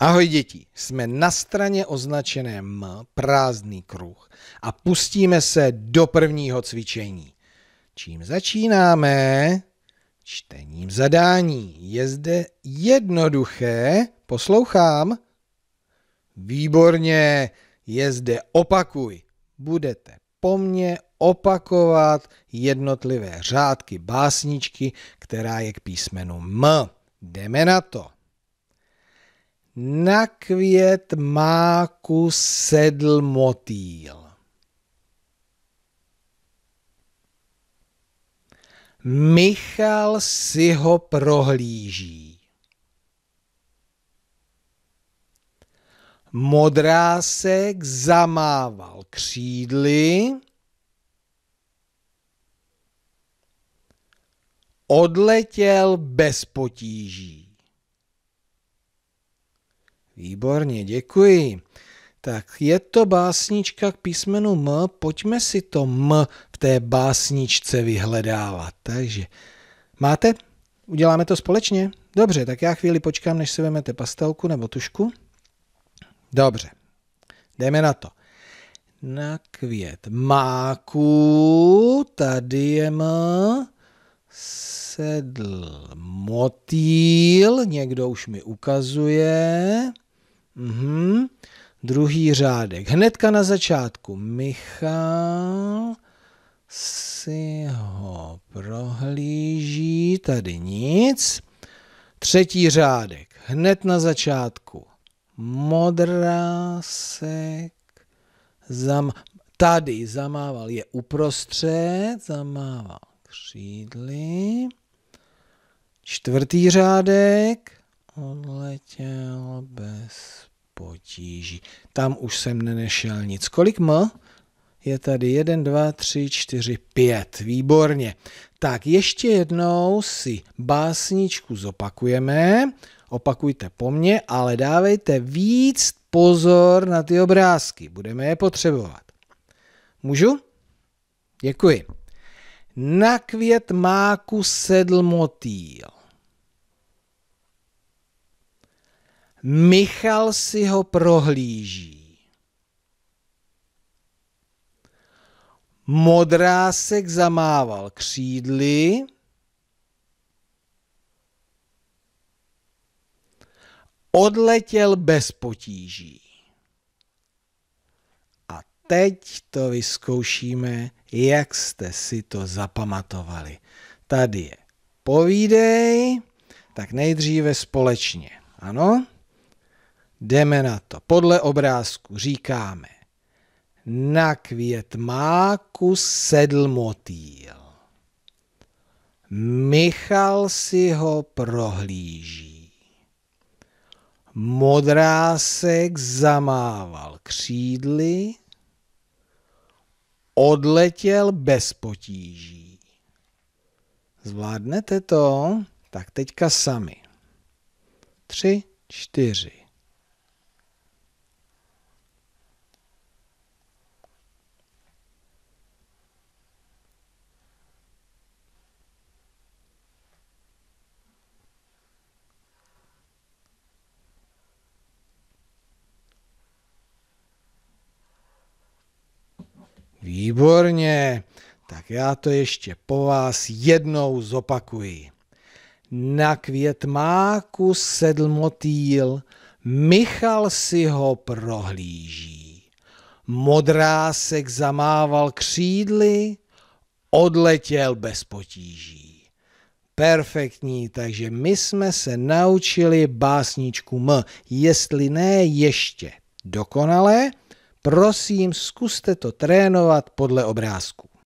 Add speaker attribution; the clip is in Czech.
Speaker 1: Ahoj děti, jsme na straně označené M, prázdný kruh a pustíme se do prvního cvičení. Čím začínáme? Čtením zadání. Je zde jednoduché, poslouchám. Výborně, je zde opakuj. Budete po mně opakovat jednotlivé řádky básničky, která je k písmenu M. Jdeme na to na květ máku sedl motýl. Michal si ho prohlíží. Modrásek zamával křídly, odletěl bez potíží. Výborně, děkuji. Tak je to básnička k písmenu M, pojďme si to M v té básničce vyhledávat. Takže máte? Uděláme to společně? Dobře, tak já chvíli počkám, než si vezmete pastelku nebo tušku. Dobře, jdeme na to. Na květ máku, tady je M, sedl motýl, někdo už mi ukazuje. Mhm. Druhý řádek. Hnedka na začátku. Michal si ho prohlíží. Tady nic. Třetí řádek. Hned na začátku. Modrásek zam... Tady zamával je uprostřed, zamával křídly. Čtvrtý řádek odletěl bez potíží. Tam už jsem nenešel nic. Kolik M? Je tady 1, 2, 3, 4, 5. Výborně. Tak ještě jednou si básničku zopakujeme. Opakujte po mně, ale dávejte víc pozor na ty obrázky. Budeme je potřebovat. Můžu? Děkuji. Na květ máku sedl motýl. Michal si ho prohlíží. Modrásek zamával křídly. Odletěl bez potíží. A teď to vyzkoušíme, jak jste si to zapamatovali. Tady je povídej, tak nejdříve společně. Ano? Jdeme na to. Podle obrázku říkáme, na květ máku sedl motýl. Michal si ho prohlíží. Modrásek zamával křídly, odletěl bez potíží. Zvládnete to? Tak teďka sami. Tři, čtyři. Výborně, tak já to ještě po vás jednou zopakuji. Na květ máku sedl motýl, Michal si ho prohlíží. Modrásek zamával křídly, odletěl bez potíží. Perfektní, takže my jsme se naučili básničku M, jestli ne ještě dokonale, Prosím, zkuste to trénovat podle obrázku.